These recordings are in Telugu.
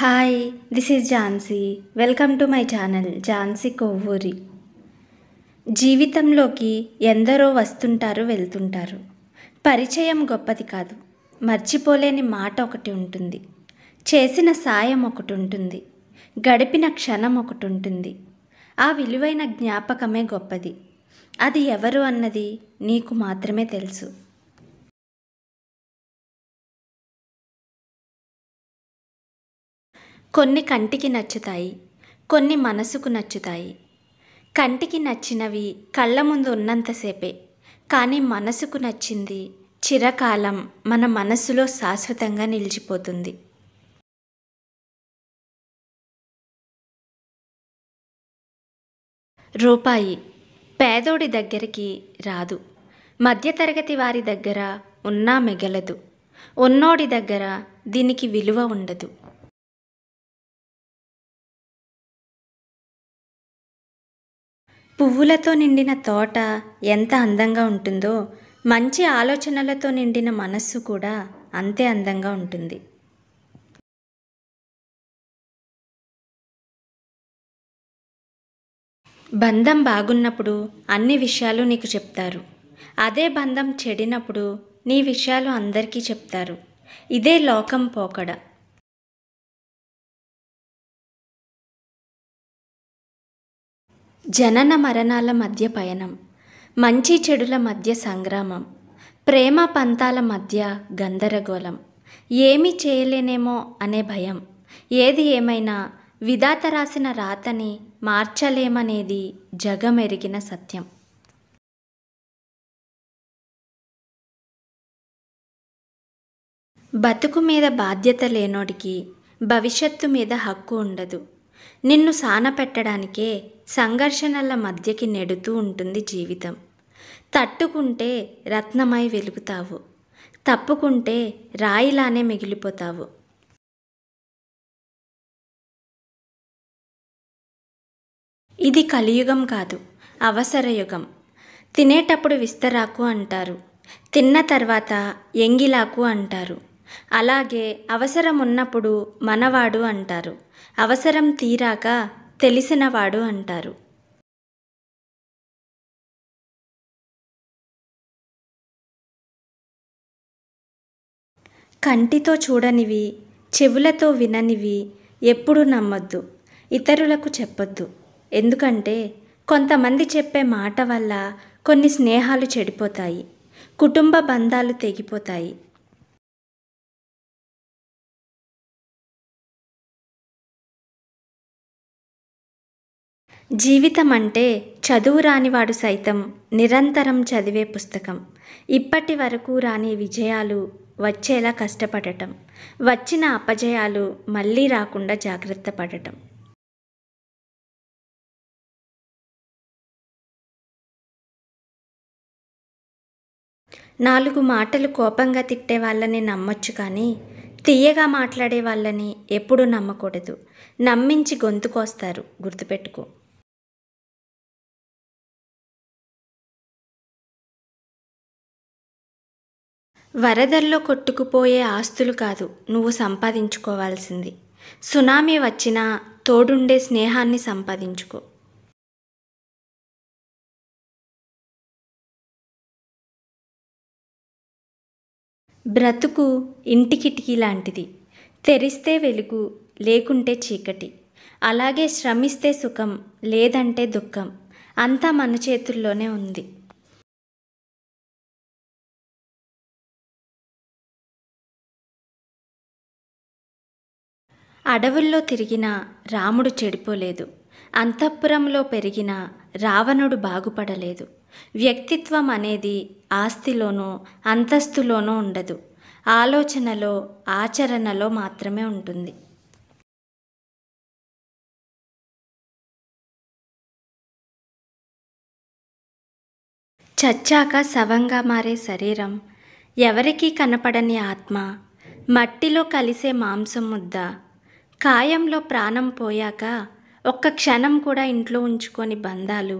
hi this is Jhansi welcome to my channel Jhansi Kovvuri జీవితంలోకి ఎందరో వస్తుంటారు వెళ్తుంటారు పరిచయం గొప్పది కాదు మర్చిపోలేని మాట ఒకటి ఉంటుంది చేసిన సాయం ఒకటి ఉంటుంది గడిపిన క్షణం ఒకటి ఉంటుంది ఆ విలువైన జ్ఞాపకమే గొప్పది అది ఎవరు అన్నది నీకు మాత్రమే తెలుసు కొన్ని కంటికి నచ్చుతాయి కొన్ని మనసుకు నచ్చుతాయి కంటికి నచ్చినవి కళ్ళ ముందు ఉన్నంతసేపే కానీ మనసుకు నచ్చింది చిరకాలం మన మనసులో శాశ్వతంగా నిలిచిపోతుంది రూపాయి పేదోడి దగ్గరికి రాదు మధ్యతరగతి వారి దగ్గర ఉన్నా మిగలదు ఉన్నోడి దగ్గర దీనికి విలువ ఉండదు పువ్వులతో నిండిన తోట ఎంత అందంగా ఉంటుందో మంచి ఆలోచనలతో నిండిన మనస్సు కూడా అంతే అందంగా ఉంటుంది బంధం బాగున్నప్పుడు అన్ని విషయాలు నీకు చెప్తారు అదే బంధం చెడినప్పుడు నీ విషయాలు అందరికీ చెప్తారు ఇదే లోకం పోకడ జనన మరణాల మధ్య పయనం మంచి చెడుల మధ్య సంగ్రామం ప్రేమ పంతాల మధ్య గందరగోళం ఏమి చేయలేనేమో అనే భయం ఏది ఏమైనా విధాత రాసిన రాతని మార్చలేమనేది జగమెరిగిన సత్యం బతుకు మీద బాధ్యత లేనోడికి భవిష్యత్తు మీద హక్కు ఉండదు నిన్ను సానపెట్టడానికే సంఘర్షణల మధ్యకి నెడుతూ ఉంటుంది జీవితం తట్టుకుంటే రత్నమై వెలుగుతావు తప్పుకుంటే రాయిలానే మిగిలిపోతావు ఇది కలియుగం కాదు అవసరయుగం తినేటప్పుడు విస్తరాకు అంటారు తిన్న తర్వాత ఎంగిలాకు అంటారు అలాగే అవసరం ఉన్నప్పుడు మనవాడు అంటారు అవసరం తీరాక తెలిసినవాడు అంటారు కంటితో చూడనివి చెవులతో విననివి ఎప్పుడు నమ్మొద్దు ఇతరులకు చెప్పొద్దు ఎందుకంటే కొంతమంది చెప్పే మాట వల్ల కొన్ని స్నేహాలు చెడిపోతాయి కుటుంబ బంధాలు తెగిపోతాయి జీవితం అంటే చదువు రానివాడు సైతం నిరంతరం చదివే పుస్తకం ఇప్పటి వరకు రాని విజయాలు వచ్చేలా కష్టపడటం వచ్చిన అపజయాలు మళ్ళీ రాకుండా జాగ్రత్త పడటం నాలుగు మాటలు కోపంగా తిట్టే వాళ్ళని నమ్మొచ్చు కానీ తీయగా మాట్లాడే వాళ్ళని ఎప్పుడూ నమ్మకూడదు నమ్మించి గొంతుకొస్తారు గుర్తుపెట్టుకో వరదల్లో కొట్టుకుపోయే ఆస్తులు కాదు నువ్వు సంపాదించుకోవాల్సింది సునామీ వచ్చినా తోడుండే స్నేహాన్ని సంపాదించుకో బ్రతుకు ఇంటికిటికీ లాంటిది తెరిస్తే వెలుగు లేకుంటే చీకటి అలాగే శ్రమిస్తే సుఖం లేదంటే దుఃఖం అంతా మన చేతుల్లోనే ఉంది అడవుల్లో తిరిగిన రాముడు చెడిపోలేదు అంతఃపురంలో పెరిగిన రావణుడు బాగుపడలేదు వ్యక్తిత్వం అనేది ఆస్తిలోనో అంతస్తులోనో ఉండదు ఆలోచనలో ఆచరణలో మాత్రమే ఉంటుంది చచ్చాక శవంగా మారే శరీరం ఎవరికీ కనపడని ఆత్మ మట్టిలో కలిసే మాంసం ముద్ద కాయంలో ప్రాణం పోయాక ఒక్క క్షణం కూడా ఇంట్లో ఉంచుకొని బంధాలు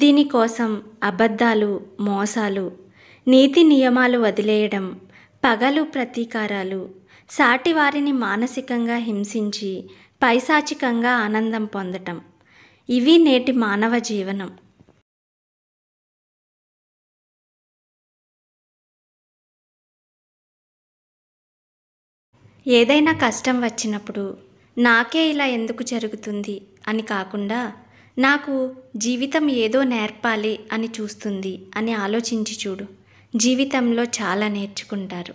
దీనికోసం అబద్ధాలు మోసాలు నీతి నియమాలు వదిలేయడం పగలు ప్రతీకారాలు సాటివారిని మానసికంగా హింసించి పైశాచికంగా ఆనందం పొందటం ఇవి నేటి మానవ జీవనం ఏదైనా కష్టం వచ్చినప్పుడు నాకే ఇలా ఎందుకు జరుగుతుంది అని కాకుండా నాకు జీవితం ఏదో నేర్పాలి అని చూస్తుంది అని ఆలోచించి చూడు జీవితంలో చాలా నేర్చుకుంటారు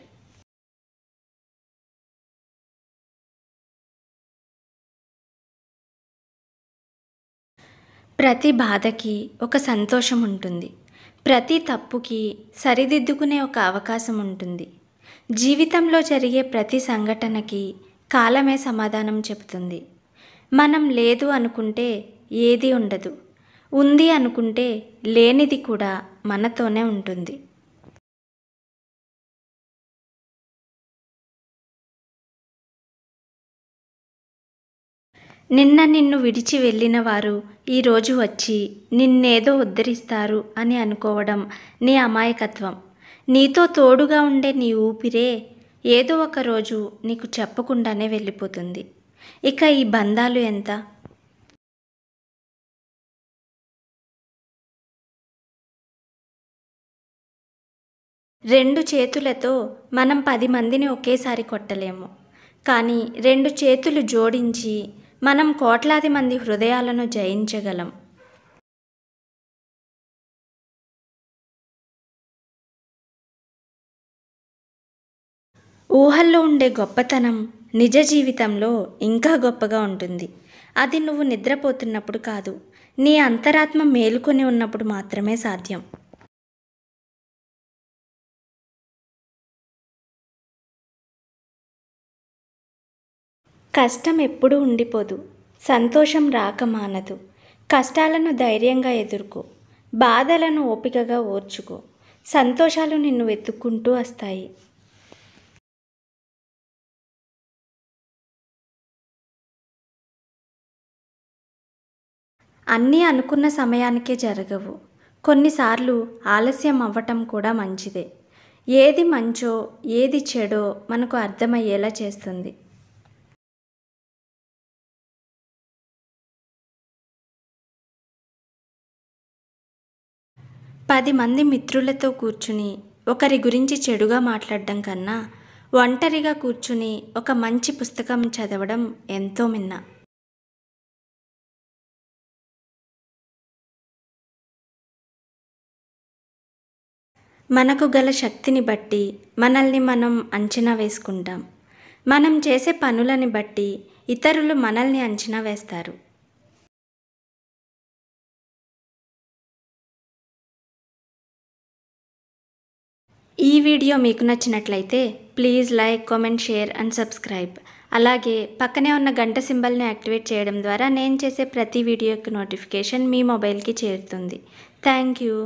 ప్రతి బాధకి ఒక సంతోషం ఉంటుంది ప్రతి తప్పుకి సరిదిద్దుకునే ఒక అవకాశం ఉంటుంది జీవితంలో జరిగే ప్రతి సంఘటనకి కాలమే సమాధానం చెబుతుంది మనం లేదు అనుకుంటే ఏది ఉండదు ఉంది అనుకుంటే లేనిది కూడా మనతోనే ఉంటుంది నిన్న నిన్ను విడిచి వెళ్ళిన వారు ఈరోజు వచ్చి నిన్నేదో ఉద్ధరిస్తారు అని అనుకోవడం నీ అమాయకత్వం నీతో తోడుగా ఉండే నీ ఊపిరే ఏదో ఒక రోజు నీకు చెప్పకుండానే వెళ్ళిపోతుంది ఇక ఈ బంధాలు ఎంత రెండు చేతులతో మనం పది మందిని ఒకేసారి కొట్టలేము కానీ రెండు చేతులు జోడించి మనం కోట్లాది మంది హృదయాలను జయించగలం ఊహల్లో ఉండే గొప్పతనం నిజ జీవితంలో ఇంకా గొప్పగా ఉంటుంది అది నువ్వు నిద్రపోతున్నప్పుడు కాదు నీ అంతరాత్మ మేలుకొని ఉన్నప్పుడు మాత్రమే సాధ్యం కష్టం ఎప్పుడూ ఉండిపోదు సంతోషం రాక మానదు కష్టాలను ధైర్యంగా ఎదుర్కో బాధలను ఓపికగా ఓర్చుకో సంతోషాలు నిన్ను వెతుక్కుంటూ వస్తాయి అన్నీ అనుకున్న సమయానికే జరగవు కొన్నిసార్లు ఆలస్యం అవ్వటం కూడా మంచిదే ఏది మంచో ఏది చెడో మనకు అర్థమయ్యేలా చేస్తుంది పది మంది మిత్రులతో కూర్చుని ఒకరి గురించి చెడుగా మాట్లాడడం కన్నా ఒంటరిగా కూర్చుని ఒక మంచి పుస్తకం చదవడం ఎంతో మిన్నా మనకు గల శక్తిని బట్టి మనల్ని మనం అంచనా వేసుకుంటాం మనం చేసే పనులని బట్టి ఇతరులు మనల్ని అంచనా వేస్తారు ఈ వీడియో మీకు నచ్చినట్లయితే please like comment share and subscribe అలాగే పక్కనే ఉన్న గంట సింబల్ని యాక్టివేట్ చేయడం ద్వారా నేను చేసే ప్రతి వీడియో యొక్క నోటిఫికేషన్ మీ మొబైల్కి చేరుతుంది థ్యాంక్ యూ